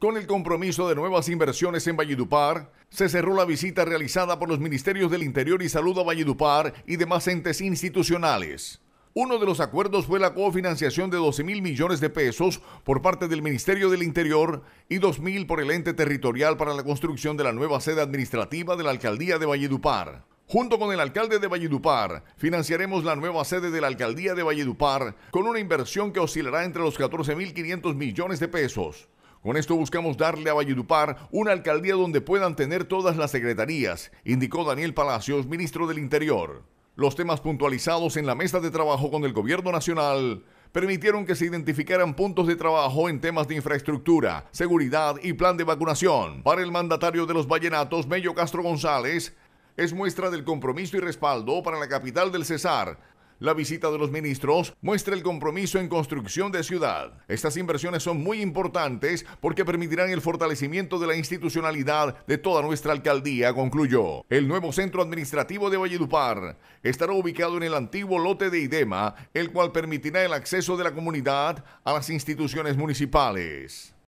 Con el compromiso de nuevas inversiones en Valledupar, se cerró la visita realizada por los Ministerios del Interior y Salud a Valledupar y demás entes institucionales. Uno de los acuerdos fue la cofinanciación de 12 mil millones de pesos por parte del Ministerio del Interior y 2 mil por el ente territorial para la construcción de la nueva sede administrativa de la Alcaldía de Valledupar. Junto con el alcalde de Valledupar, financiaremos la nueva sede de la alcaldía de Valledupar con una inversión que oscilará entre los 14.500 millones de pesos. Con esto buscamos darle a Valledupar una alcaldía donde puedan tener todas las secretarías, indicó Daniel Palacios, ministro del Interior. Los temas puntualizados en la mesa de trabajo con el Gobierno Nacional permitieron que se identificaran puntos de trabajo en temas de infraestructura, seguridad y plan de vacunación. Para el mandatario de los vallenatos, Mello Castro González, es muestra del compromiso y respaldo para la capital del Cesar, la visita de los ministros muestra el compromiso en construcción de ciudad. Estas inversiones son muy importantes porque permitirán el fortalecimiento de la institucionalidad de toda nuestra alcaldía, concluyó. El nuevo centro administrativo de Valledupar estará ubicado en el antiguo lote de Idema, el cual permitirá el acceso de la comunidad a las instituciones municipales.